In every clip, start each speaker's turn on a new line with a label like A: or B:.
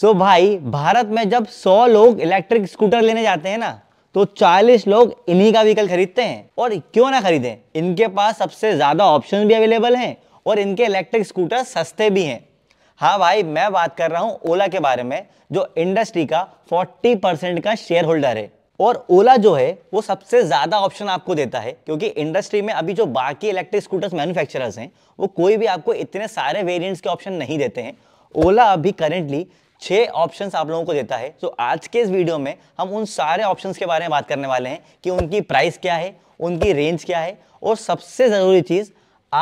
A: सो so भाई भारत में जब 100 लोग इलेक्ट्रिक स्कूटर लेने जाते हैं ना तो 40 लोग इन्हीं का व्हीकल खरीदते हैं और क्यों ना खरीदें इनके पास सबसे ज़्यादा ऑप्शन भी अवेलेबल हैं और इनके इलेक्ट्रिक स्कूटर सस्ते भी हैं हाँ भाई मैं बात कर रहा हूँ ओला के बारे में जो इंडस्ट्री का 40 परसेंट का शेयर होल्डर है और ओला जो है वो सबसे ज़्यादा ऑप्शन आपको देता है क्योंकि इंडस्ट्री में अभी जो बाकी इलेक्ट्रिक स्कूटर्स मैन्युफैक्चरर्स हैं वो कोई भी आपको इतने सारे वेरिएंट्स के ऑप्शन नहीं देते हैं ओला अभी करेंटली छः ऑप्शन आप लोगों को देता है तो आज के इस वीडियो में हम उन सारे ऑप्शन के बारे में बात करने वाले हैं कि उनकी प्राइस क्या है उनकी रेंज क्या है और सबसे ज़रूरी चीज़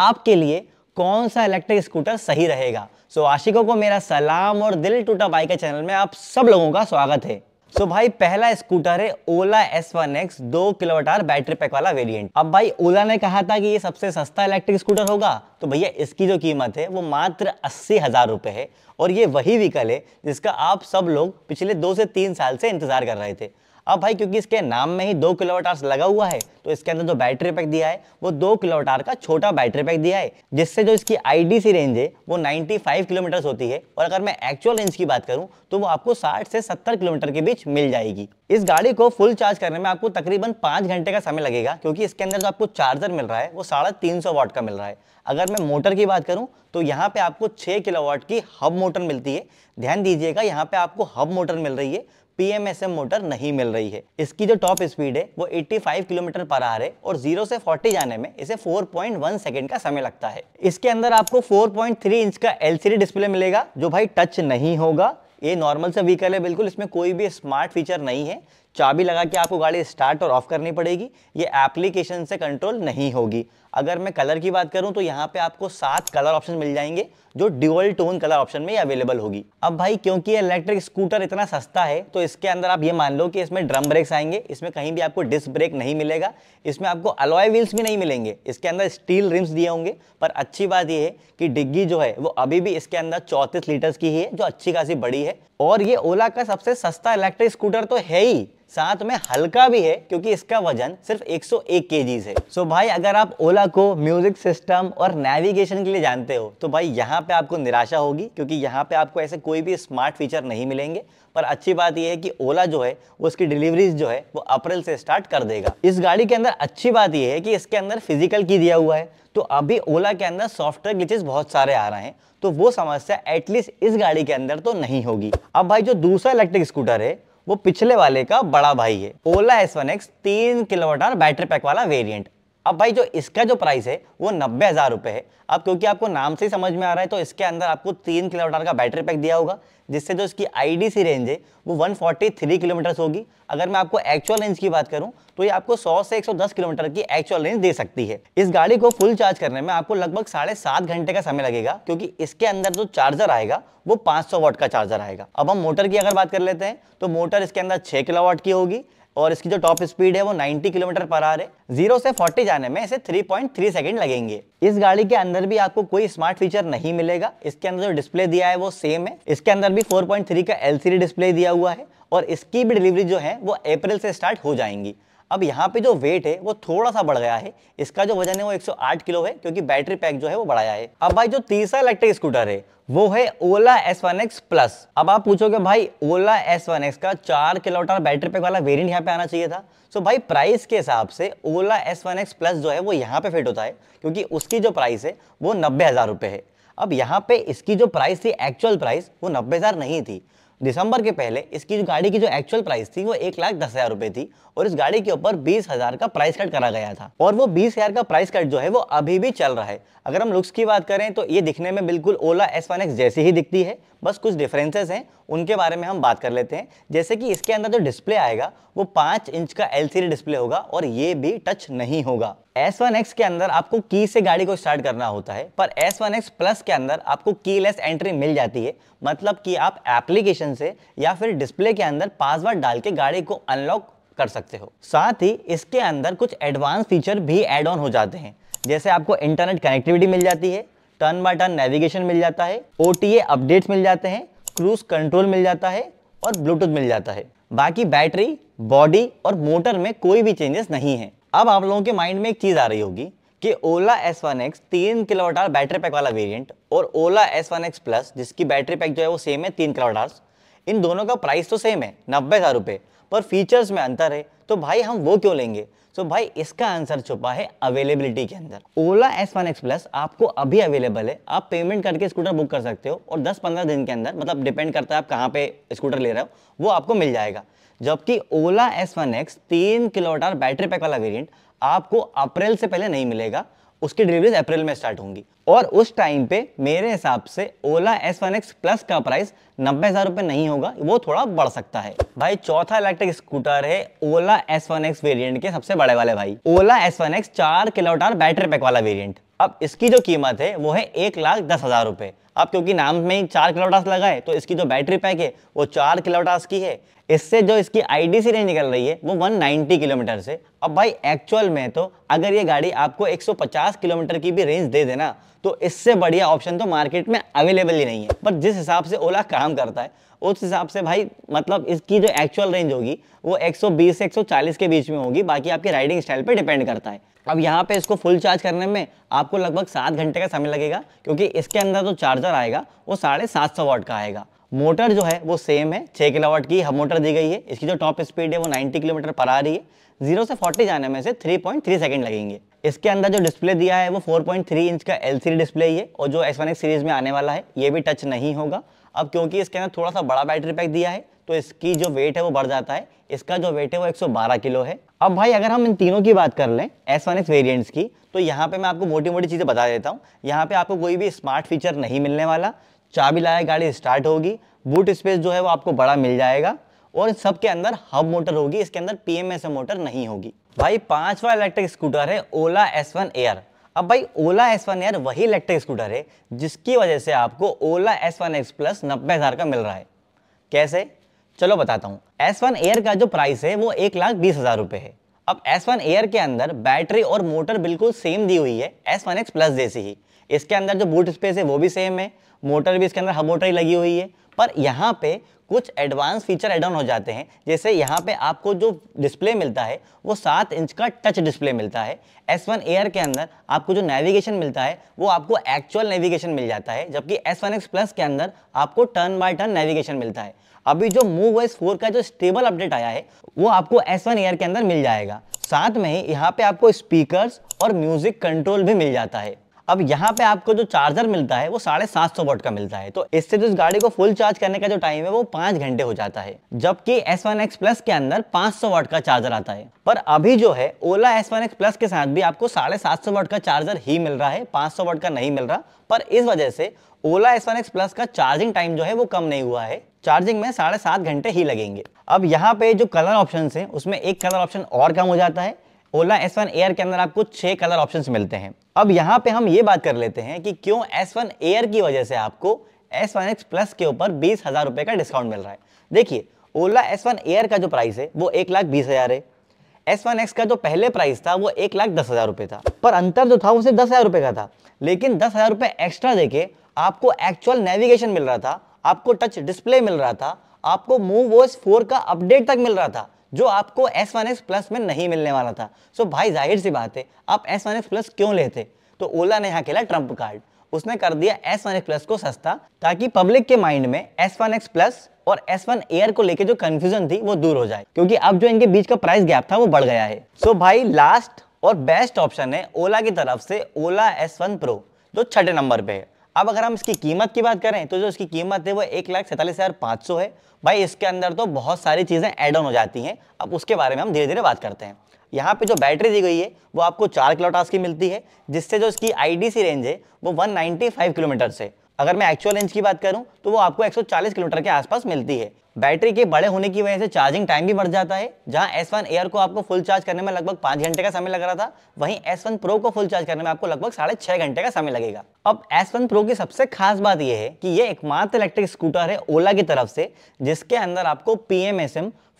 A: आपके लिए कौन सा इलेक्ट्रिक स्कूटर सही रहेगा सो so, आशिकों को मेरा सलाम और दिल टूटा बाइक के चैनल में आप सब लोगों का स्वागत है सो so भाई पहला स्कूटर है ओला एस वन एक्स दो किलोवाटार बैटरी पैक वाला वेरिएंट अब भाई ओला ने कहा था कि ये सबसे सस्ता इलेक्ट्रिक स्कूटर होगा तो भैया इसकी जो कीमत है वो मात्र अस्सी हजार रुपए है और ये वही व्हीकल है जिसका आप सब लोग पिछले दो से तीन साल से इंतजार कर रहे थे अब भाई क्योंकि इसके नाम में ही दो किलोवाट आवर्स लगा हुआ है तो इसके अंदर जो बैटरी पैक दिया है वो दो किलोवाट आवर का छोटा बैटरी पैक दिया है जिससे जो इसकी आईडीसी रेंज है वो 95 किलोमीटर होती है और अगर मैं एक्चुअल रेंज की बात करूं तो वो आपको 60 से 70 किलोमीटर के बीच मिल जाएगी इस गाड़ी को फुल चार्ज करने में आपको तकरीबन पाँच घंटे का समय लगेगा क्योंकि इसके अंदर जो आपको चार्जर मिल रहा है वो साढ़े तीन सौ वाट का मिल रहा है अगर मैं मोटर की बात करूं तो यहाँ पे आपको 6 किलोवाट की हब मोटर मिलती है ध्यान दीजिएगा यहाँ पे आपको हब मोटर मिल रही है पीएमएसएम मोटर नहीं मिल रही है इसकी जो टॉप स्पीड है वो 85 किलोमीटर पर आवर है और 0 से 40 जाने में इसे 4.1 सेकंड का समय लगता है इसके अंदर आपको 4.3 इंच का एलसीडी डिस्प्ले मिलेगा जो भाई टच नहीं होगा ये नॉर्मल से व्हीकल है बिल्कुल इसमें कोई भी स्मार्ट फीचर नहीं है चाबी लगा के आपको गाड़ी स्टार्ट और ऑफ करनी पड़ेगी ये एप्लीकेशन से कंट्रोल नहीं होगी अगर मैं कलर की बात करूं तो यहाँ पे आपको सात कलर ऑप्शन मिल जाएंगे जो ड्यूअल टोन कलर ऑप्शन में अवेलेबल होगी अब भाई क्योंकि इलेक्ट्रिक स्कूटर इतना सस्ता है तो इसके अंदर आप ये मान लो कि इसमें ड्रम ब्रेक्स आएंगे इसमें कहीं भी आपको डिस्क ब्रेक नहीं मिलेगा इसमें आपको अलॉय व्हील्स भी नहीं मिलेंगे इसके अंदर स्टील रिम्स दिए होंगे पर अच्छी बात यह है कि डिग्गी जो है वो अभी भी इसके अंदर चौंतीस लीटर्स की ही है जो अच्छी खासी बड़ी है और ये ओला का सबसे सस्ता इलेक्ट्रिक स्कूटर तो है ही साथ में हल्का भी है क्योंकि इसका वजन सिर्फ 101 केजी है सो so भाई अगर आप ओला को म्यूजिक सिस्टम और नेविगेशन के लिए जानते हो तो भाई यहाँ पे आपको निराशा होगी क्योंकि यहाँ पे आपको ऐसे कोई भी स्मार्ट फीचर नहीं मिलेंगे पर अच्छी बात यह है कि ओला जो है उसकी डिलीवरीज जो है वो अप्रैल से स्टार्ट कर देगा इस गाड़ी के अंदर अच्छी बात यह है कि इसके अंदर फिजिकल की दिया हुआ है तो अभी ओला के अंदर सॉफ्टवेयर ग्लिचेस बहुत सारे आ रहे हैं तो वो समस्या एटलीस्ट इस गाड़ी के अंदर तो नहीं होगी अब भाई जो दूसरा इलेक्ट्रिक स्कूटर है वो पिछले वाले का बड़ा भाई है ओला एस वन एक्स तीन किलोमीटर बैटरी पैक वाला वेरिएंट अब भाई जो इसका जो प्राइस है वो नब्बे हज़ार रुपये है अब क्योंकि आपको नाम से ही समझ में आ रहा है तो इसके अंदर आपको तीन किलोमीटर का बैटरी पैक दिया होगा जिससे जो इसकी आईडीसी रेंज है वो 143 किलोमीटर्स होगी अगर मैं आपको एक्चुअल रेंज की बात करूं तो ये आपको 100 से 110 किलोमीटर की एक्चुअल रेंज दे सकती है इस गाड़ी को फुल चार्ज करने में आपको लगभग साढ़े सात घंटे का समय लगेगा क्योंकि इसके अंदर जो चार्जर आएगा वो 500 वाट का चार्जर आएगा अब हम मोटर की अगर बात कर लेते हैं तो मोटर इसके अंदर 6 किलोवाट की होगी और इसकी जो टॉप स्पीड है वो 90 किलोमीटर पर आर है जीरो से 40 जाने में इसे 3.3 सेकंड लगेंगे इस गाड़ी के अंदर भी आपको कोई स्मार्ट फीचर नहीं मिलेगा इसके अंदर जो डिस्प्ले दिया है वो सेम है इसके अंदर भी 4.3 का एलसीडी डिस्प्ले दिया हुआ है और इसकी भी डिलीवरी जो है वो अप्रैल से स्टार्ट हो जाएंगी अब यहाँ पे जो वेट है वो थोड़ा सा बढ़ गया है इसका जो वजन है वो 108 किलो है क्योंकि बैटरी पैक जो है वो बढ़ाया है अब भाई जो तीसरा इलेक्ट्रिक स्कूटर है वो है Ola S one X plus अब आप पूछोगे भाई ओला एस वन एक्स का चार किलोमीटर बैटरी पैक वाला वेरिएंट यहाँ पे आना चाहिए था सो भाई प्राइस के हिसाब से Ola S one X plus जो है वो यहाँ पे फिट होता है क्योंकि उसकी जो प्राइस है वो नब्बे हज़ार रुपये है अब यहाँ पे इसकी जो प्राइस थी एक्चुअल प्राइस वो नब्बे हज़ार नहीं थी दिसंबर के पहले इसकी गाड़ी की जो एक्चुअल प्राइस थी वो एक लाख दस हजार रुपए थी और इस गाड़ी के ऊपर बीस हजार का प्राइस कट करा गया था और वो बीस हजार का प्राइस कट जो है वो अभी भी चल रहा है अगर हम लुक्स की बात करें तो ये दिखने में बिल्कुल ओला एस वन एक्स जैसी ही दिखती है बस कुछ डिफरेंसेस हैं उनके बारे में हम बात कर लेते हैं जैसे कि इसके अंदर जो डिस्प्ले आएगा वो पाँच इंच का एल डिस्प्ले होगा और ये भी टच नहीं होगा एस वन एक्स के अंदर आपको की से गाड़ी को स्टार्ट करना होता है पर एस वन एक्स प्लस के अंदर आपको की लेस एंट्री मिल जाती है मतलब कि आप एप्लीकेशन से या फिर डिस्प्ले के अंदर पासवर्ड डाल के गाड़ी को अनलॉक कर सकते हो साथ ही इसके अंदर कुछ एडवांस फीचर भी एड ऑन हो जाते हैं जैसे आपको इंटरनेट कनेक्टिविटी मिल जाती है टर्न बाय टर्न नेविगेशन मिल जाता है ओ अपडेट्स मिल जाते हैं क्रूज कंट्रोल मिल जाता है और ब्लूटूथ मिल जाता है बाकी बैटरी बॉडी और मोटर में कोई भी चेंजेस नहीं है अब आप लोगों के माइंड में एक चीज़ आ रही होगी कि ओला एस वन एक्स तीन किलोवाट आर बैटरी पैक वाला वेरिएंट और Ola S one X plus जिसकी बैटरी पैक जो है वो सेम है तीन किलोवाट आवर्स इन दोनों का प्राइस तो सेम है नब्बे हज़ार रुपये पर फीचर्स में अंतर है तो भाई हम वो क्यों लेंगे सो so भाई इसका आंसर छुपा है अवेलेबिलिटी के अंदर Ola S one X plus आपको अभी अवेलेबल है आप पेमेंट करके स्कूटर बुक कर सकते हो और 10-15 दिन के अंदर मतलब डिपेंड करता है आप कहाँ पे स्कूटर ले रहे हो वो आपको मिल जाएगा जबकि ओला एस वन एक्स तीन किलोमीटर बैटरी पैक वाला वेरियंट आपको अप्रैल से पहले नहीं मिलेगा उसकी डिलीवरी अप्रैल में स्टार्ट होंगी और उस टाइम पे मेरे हिसाब से Ola S one X plus का प्राइस नब्बे हज़ार रुपए नहीं होगा वो थोड़ा बढ़ सकता है भाई चौथा इलेक्ट्रिक स्कूटर है Ola S one X variant के सबसे बड़े वाले भाई ओला एस वन एक्स चार किलोटार बैटरी पैक वाला वेरियंट अब इसकी जो कीमत है वो है एक लाख दस हज़ार रुपए अब क्योंकि नाम में ही चार किलोटास लगा है तो इसकी जो बैटरी पैक है वो चार किलोटास की है इससे जो इसकी आईडी सी रेंज निकल रही है वो 190 किलोमीटर से अब भाई एक्चुअल में तो अगर ये गाड़ी आपको 150 किलोमीटर की भी रेंज दे देना तो इससे बढ़िया ऑप्शन तो मार्केट में अवेलेबल ही नहीं है पर जिस हिसाब से ओला काम करता है उस हिसाब से भाई मतलब इसकी जो एक्चुअल रेंज होगी वो 120 से 140 के बीच में होगी बाकी आपके राइडिंग स्टाइल पे डिपेंड करता है अब यहाँ पे इसको फुल चार्ज करने में आपको लगभग सात घंटे का समय लगेगा क्योंकि इसके अंदर जो चार्जर आएगा वो साढ़े सात सौ वाट का आएगा मोटर जो है वो सेम है छः किलोवाट की हम मोटर दी गई है इसकी जो टॉप स्पीड है वो 90 किलोमीटर पर आ रही है जीरो से फोर्टी जाने में से थ्री पॉइंट थ्री सेकेंड लगेंगे इसके अंदर जो डिस्प्ले दिया है वो फोर पॉइंट थ्री इंच का एल डिस्प्ले ही है और जो एस वन सीरीज में आने वाला है ये भी टच नहीं होगा अब क्योंकि इसके अंदर थोड़ा सा बड़ा बैटरी पैक दिया है तो इसकी जो वेट है वो बढ़ जाता है इसका जो वेट है वो 112 किलो है अब भाई अगर हम इन तीनों की बात कर लें एस वन वेरियंट्स की तो यहाँ पे मैं आपको मोटी मोटी चीज़ें बता देता हूँ यहाँ पे आपको कोई भी स्मार्ट फीचर नहीं मिलने वाला चाबी लाया गाड़ी स्टार्ट होगी बूट स्पेस जो है वो आपको बड़ा मिल जाएगा और इन अंदर हब मोटर होगी इसके अंदर एम मोटर नहीं होगी भाई पांचवा इलेक्ट्रिक स्कूटर है ओला एस वन एयर अब भाई ओला एस वन एयर वही इलेक्ट्रिक स्कूटर है जिसकी वजह से आपको Ola S one X plus नब्बे हज़ार का मिल रहा है कैसे चलो बताता हूँ एस वन एयर का जो प्राइस है वो एक लाख बीस हज़ार रुपए है अब एस वन एयर के अंदर बैटरी और मोटर बिल्कुल सेम दी हुई है एस वन एक्स प्लस जैसी ही इसके अंदर जो बूट स्पेस है वो भी सेम है मोटर भी इसके अंदर हब मोटर ही लगी हुई है पर यहाँ पे कुछ एडवांस फीचर एड ऑन हो जाते हैं जैसे यहाँ पे आपको जो डिस्प्ले मिलता है वो सात इंच का टच डिस्प्ले मिलता है S1 वन के अंदर आपको जो नेविगेशन मिलता है वो आपको एक्चुअल नेविगेशन मिल जाता है जबकि S1 वन एक्स प्लस के अंदर आपको टर्न बाय टर्न नेविगेशन मिलता है अभी जो मूव वाइस फोर का जो स्टेबल अपडेट आया है वो आपको एस वन एयर के अंदर मिल जाएगा साथ में ही यहाँ पे आपको स्पीकर और म्यूजिक कंट्रोल भी मिल जाता है अब यहाँ पे आपको जो चार्जर मिलता है वो साढ़े सात सौ वोट का मिलता है तो इससे जो तो इस गाड़ी को फुल चार्ज करने का जो टाइम है वो पांच घंटे हो जाता है जबकि एस वन एक्स प्लस के अंदर पांच सौ वोट का चार्जर आता है पर अभी जो है Ola S one X plus के साथ भी आपको साढ़े सात सौ वोट का चार्जर ही मिल रहा है पांच सौ वोट का नहीं मिल रहा पर इस वजह से Ola S one X plus का चार्जिंग टाइम जो है वो कम नहीं हुआ है चार्जिंग में साढ़े सात घंटे ही लगेंगे अब यहाँ पे जो कलर ऑप्शन है उसमें एक कलर ऑप्शन और कम हो जाता है ओला एस वन एयर के अंदर आपको छः कलर ऑप्शंस मिलते हैं अब यहाँ पे हम ये बात कर लेते हैं कि क्यों एस वन एयर की वजह से आपको एस वन एक्स प्लस के ऊपर बीस हज़ार रुपए का डिस्काउंट मिल रहा है देखिए ओला एस वन एयर का जो प्राइस है वो एक लाख बीस हज़ार है एस वन एक्स का जो पहले प्राइस था वो एक लाख दस हज़ार रुपये था पर अंतर जो था वो सिर्फ दस हज़ार रुपए का था लेकिन दस हज़ार रुपये एक्स्ट्रा देके आपको एक्चुअल नेविगेशन मिल रहा था आपको टच डिस्प्ले मिल रहा था आपको मूव वॉइस फोर का अपडेट तक मिल रहा था जो आपको एस वन एस प्लस में नहीं मिलने वाला था सो भाई जाहिर सी बात है आप एस वन एस प्लस क्यों लेते तो ओला ने यहाँ खेला ट्रम्प कार्ड उसने कर दिया एस वन एक्स प्लस को सस्ता ताकि पब्लिक के माइंड में एस वन एक्स प्लस और एस वन एयर को लेके जो कंफ्यूजन थी वो दूर हो जाए क्योंकि अब जो इनके बीच का प्राइस गैप था वो बढ़ गया है सो so भाई लास्ट और बेस्ट ऑप्शन है ओला की तरफ से ओला एस वन प्रो जो छठे नंबर पे है अब अगर हम इसकी कीमत की बात करें तो जो इसकी कीमत है वो एक लाख सैंतालीस हज़ार पाँच सौ है भाई इसके अंदर तो बहुत सारी चीज़ें एड ऑन हो जाती हैं अब उसके बारे में हम धीरे धीरे बात करते हैं यहाँ पे जो बैटरी दी गई है वो आपको चार किलोटास की मिलती है जिससे जो इसकी सी रेंज है वो फाइव किलोमीटर से अगर मैं एक्चुअल रेंज की बात करूं तो वो आपको 140 किलोमीटर के आसपास मिलती है बैटरी के बड़े होने की वजह से चार्जिंग टाइम भी बढ़ जाता है जहां S1 वन एयर को आपको फुल चार्ज करने में लगभग पांच घंटे का समय लग रहा था वहीं S1 वन प्रो को फुल चार्ज करने में आपको लगभग साढ़े छह घंटे का समय लगेगा अब S1 वन प्रो की सबसे खास बात यह है कि ये एकमात्र इलेक्ट्रिक स्कूटर है ओला की तरफ से जिसके अंदर आपको पी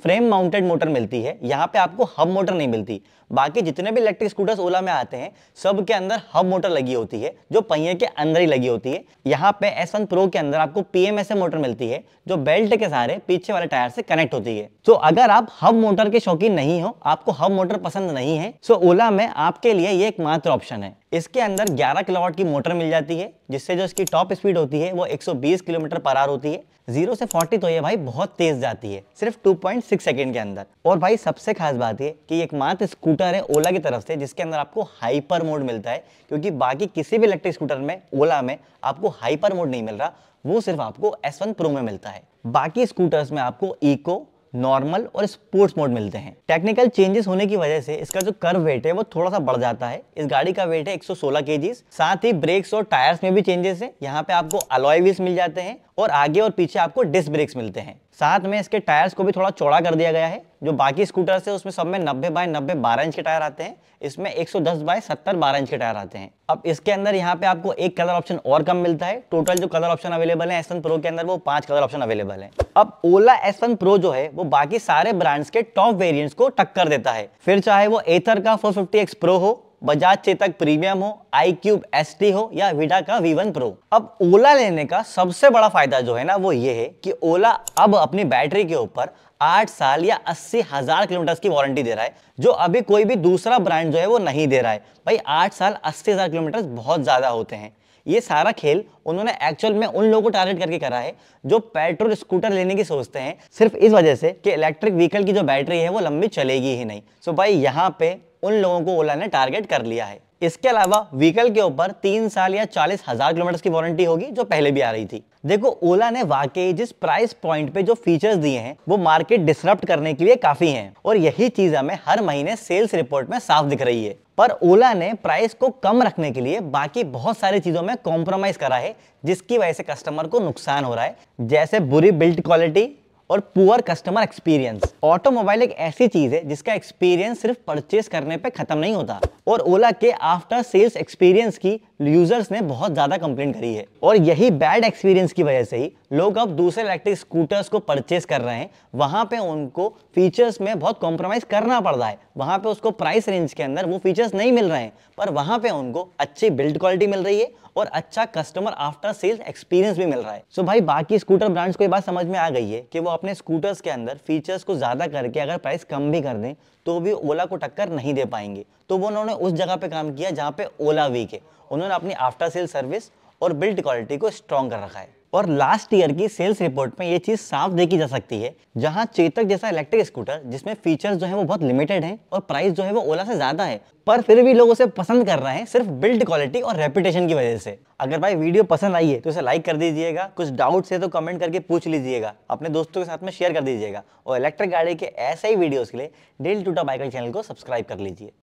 A: फ्रेम माउंटेड मोटर मिलती है यहाँ पे आपको हब मोटर नहीं मिलती बाकी जितने भी इलेक्ट्रिक स्कूटर्स ओला में आते हैं सब के अंदर हब मोटर लगी होती है जो पहिए के अंदर ही लगी होती है यहाँ पे एस वन प्रो के अंदर आपको पीएमएसए मोटर मिलती है जो बेल्ट के सहारे पीछे वाले टायर से कनेक्ट होती है तो अगर आप हब मोटर के शौकीन नहीं हो आपको हब मोटर पसंद नहीं है सो ओला में आपके लिए ये मात्र ऑप्शन है इसके अंदर 11 किलोवाट की मोटर मिल जाती है जिससे जो इसकी टॉप स्पीड होती है वो 120 किलोमीटर पर आर होती है जीरो से 40 तो ये भाई बहुत तेज जाती है सिर्फ 2.6 सेकंड के अंदर और भाई सबसे खास बात ये कि मात्र स्कूटर स्कूटर है ओला की तरफ से जिसके अंदर आपको हाइपर मोड मिलता है क्योंकि बाकी किसी भी इलेक्ट्रिक स्कूटर में ओला में आपको हाइपर मोड नहीं मिल रहा वो सिर्फ आपको एस वन प्रो में मिलता है बाकी स्कूटर्स में आपको इको नॉर्मल और स्पोर्ट्स मोड मिलते हैं टेक्निकल चेंजेस होने की वजह से इसका जो कर्व वेट है वो थोड़ा सा बढ़ जाता है इस गाड़ी का वेट है 116 सौ साथ ही ब्रेक्स और टायर्स में भी चेंजेस है यहाँ पे आपको अलॉय व्हील्स मिल जाते हैं और आगे और पीछे आपको डिस्क ब्रेक्स मिलते हैं साथ में इसके टायर्स को भी थोड़ा चौड़ा कर दिया गया है जो बाकी स्कूटर्स है उसमें सब में 90 बाय 90 बारह इंच के टायर आते हैं इसमें 110 बाय 70 बारह इंच के टायर आते हैं अब इसके अंदर यहाँ पे आपको एक कलर ऑप्शन और कम मिलता है टोटल जो कलर ऑप्शन अवेलेबल है एस प्रो के अंदर वो पांच कलर ऑप्शन अवेलेबल है अब ओला एस प्रो जो है वो बाकी सारे ब्रांड्स के टॉप वेरियंट्स को टक्कर देता है फिर चाहे वो एथर का फोर एक्स प्रो हो बजाज चेतक प्रीमियम हो आई क्यूब एस हो या विडा का V1 प्रो अब ओला लेने का सबसे बड़ा फायदा जो है ना वो ये है कि ओला अब अपनी बैटरी के ऊपर आठ साल या अस्सी हजार किलोमीटर की वारंटी दे रहा है जो अभी कोई भी दूसरा ब्रांड जो है वो नहीं दे रहा है भाई आठ साल अस्सी हजार किलोमीटर बहुत ज्यादा होते हैं ये सारा खेल उन्होंने एक्चुअल में उन लोगों को टारगेट करके करा है जो पेट्रोल स्कूटर लेने की सोचते हैं सिर्फ इस वजह से कि इलेक्ट्रिक व्हीकल की जो बैटरी है वो लंबी चलेगी ही नहीं सो so भाई यहाँ पे उन लोगों को ओला ने टारगेट कर लिया है इसके अलावा व्हीकल के ऊपर तीन साल या चालीस हजार किलोमीटर की वारंटी होगी जो पहले भी आ रही थी देखो ओला ने वाकई जिस प्राइस पॉइंट पे जो फीचर्स दिए हैं वो मार्केट डिसरप्ट करने के लिए काफी हैं और यही चीज हमें हर महीने सेल्स रिपोर्ट में साफ दिख रही है पर ओला ने प्राइस को कम रखने के लिए बाकी बहुत सारी चीजों में कॉम्प्रोमाइज करा है जिसकी वजह से कस्टमर को नुकसान हो रहा है जैसे बुरी बिल्ड क्वालिटी और पुअर कस्टमर एक्सपीरियंस ऑटोमोबाइल एक ऐसी चीज है जिसका एक्सपीरियंस सिर्फ परचेस करने पर खत्म नहीं होता और ओला के आफ्टर सेल्स एक्सपीरियंस की यूजर्स ने बहुत ज़्यादा कंप्लेंट करी है और यही बैड एक्सपीरियंस की वजह से ही लोग अब दूसरे इलेक्ट्रिक स्कूटर्स को परचेस कर रहे हैं वहाँ पे उनको फीचर्स में बहुत कॉम्प्रोमाइज़ करना पड़ रहा है वहां पे उसको प्राइस रेंज के अंदर वो फीचर्स नहीं मिल रहे हैं पर वहाँ पे उनको अच्छी बिल्ड क्वालिटी मिल रही है और अच्छा कस्टमर आफ्टर सेल्स एक्सपीरियंस भी मिल रहा है सो so भाई बाकी स्कूटर ब्रांड्स को ये बात समझ में आ गई है कि वो अपने स्कूटर्स के अंदर फीचर्स को ज़्यादा करके अगर प्राइस कम भी कर दें तो भी ओला को टक्कर नहीं दे पाएंगे तो वो उन्होंने उस जगह पे काम किया जहाँ पे ओला वीक है उन्होंने अपनी आफ्टर सेल सर्विस और बिल्ड क्वालिटी को स्ट्रॉन्ग कर रखा है और लास्ट ईयर की सेल्स रिपोर्ट में ये चीज़ साफ देखी जा सकती है जहां चेतक जैसा इलेक्ट्रिक स्कूटर जिसमें फीचर्स जो है वो बहुत लिमिटेड हैं और प्राइस जो है वो ओला से ज़्यादा है पर फिर भी लोग उसे पसंद कर रहे हैं सिर्फ बिल्ड क्वालिटी और रेपुटेशन की वजह से अगर भाई वीडियो पसंद आई है तो इसे लाइक कर दीजिएगा कुछ डाउट है तो कमेंट करके पूछ लीजिएगा अपने दोस्तों के साथ में शेयर कर दीजिएगा और इलेक्ट्रिक गाड़ी के ऐसे ही वीडियो के लिए डेली टूटा बाइकल चैनल को सब्सक्राइब कर लीजिए